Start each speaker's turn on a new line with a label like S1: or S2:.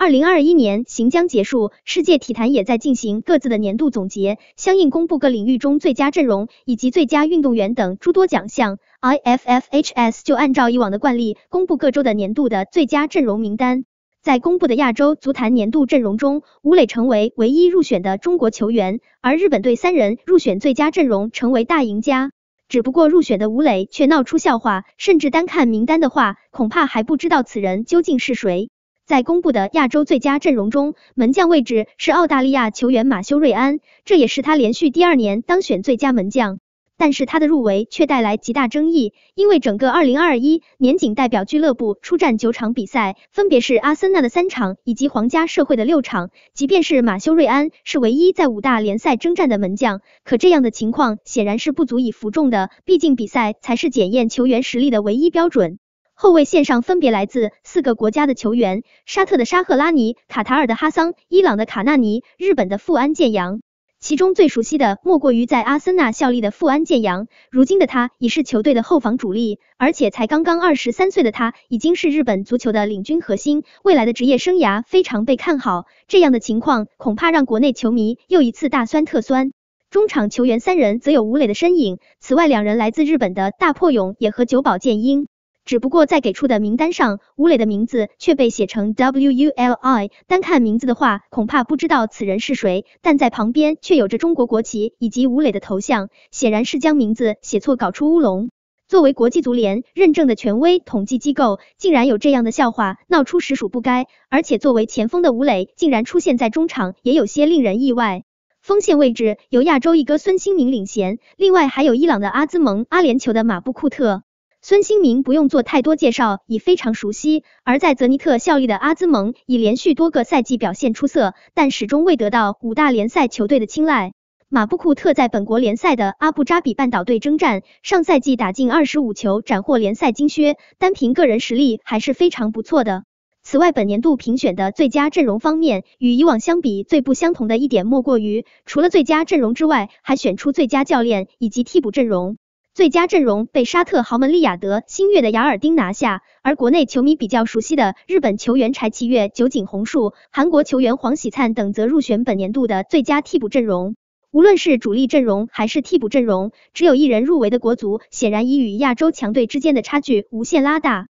S1: 二零二一年行将结束，世界体坛也在进行各自的年度总结，相应公布各领域中最佳阵容以及最佳运动员等诸多奖项。IFFHS 就按照以往的惯例，公布各州的年度的最佳阵容名单。在公布的亚洲足坛年度阵容中，吴磊成为唯一入选的中国球员，而日本队三人入选最佳阵容，成为大赢家。只不过入选的吴磊却闹出笑话，甚至单看名单的话，恐怕还不知道此人究竟是谁。在公布的亚洲最佳阵容中，门将位置是澳大利亚球员马修瑞安，这也是他连续第二年当选最佳门将。但是他的入围却带来极大争议，因为整个二零二一，年仅代表俱乐部出战九场比赛，分别是阿森纳的三场以及皇家社会的六场。即便是马修瑞安是唯一在五大联赛征战的门将，可这样的情况显然是不足以服众的。毕竟比赛才是检验球员实力的唯一标准。后卫线上分别来自四个国家的球员：沙特的沙赫拉尼、卡塔尔的哈桑、伊朗的卡纳尼、日本的富安健洋。其中最熟悉的莫过于在阿森纳效力的富安健洋，如今的他已是球队的后防主力，而且才刚刚二十三岁的他已经是日本足球的领军核心，未来的职业生涯非常被看好。这样的情况恐怕让国内球迷又一次大酸特酸。中场球员三人则有吴磊的身影，此外两人来自日本的大破勇也和久保健英。只不过在给出的名单上，吴磊的名字却被写成 W U L I。单看名字的话，恐怕不知道此人是谁，但在旁边却有着中国国旗以及吴磊的头像，显然是将名字写错搞出乌龙。作为国际足联认证的权威统计机构，竟然有这样的笑话闹出，实属不该。而且作为前锋的吴磊竟然出现在中场，也有些令人意外。锋线位置由亚洲一哥孙兴民领衔，另外还有伊朗的阿兹蒙、阿联酋的马布库特。孙兴民不用做太多介绍，已非常熟悉。而在泽尼特效力的阿兹蒙，已连续多个赛季表现出色，但始终未得到五大联赛球队的青睐。马布库特在本国联赛的阿布扎比半岛队征战，上赛季打进二十五球，斩获联赛金靴，单凭个人实力还是非常不错的。此外，本年度评选的最佳阵容方面，与以往相比最不相同的一点，莫过于除了最佳阵容之外，还选出最佳教练以及替补阵容。最佳阵容被沙特豪门利雅得新月的雅尔丁拿下，而国内球迷比较熟悉的日本球员柴崎岳、酒井宏树、韩国球员黄喜灿等则入选本年度的最佳替补阵容。无论是主力阵容还是替补阵容，只有一人入围的国足，显然已与亚洲强队之间的差距无限拉大。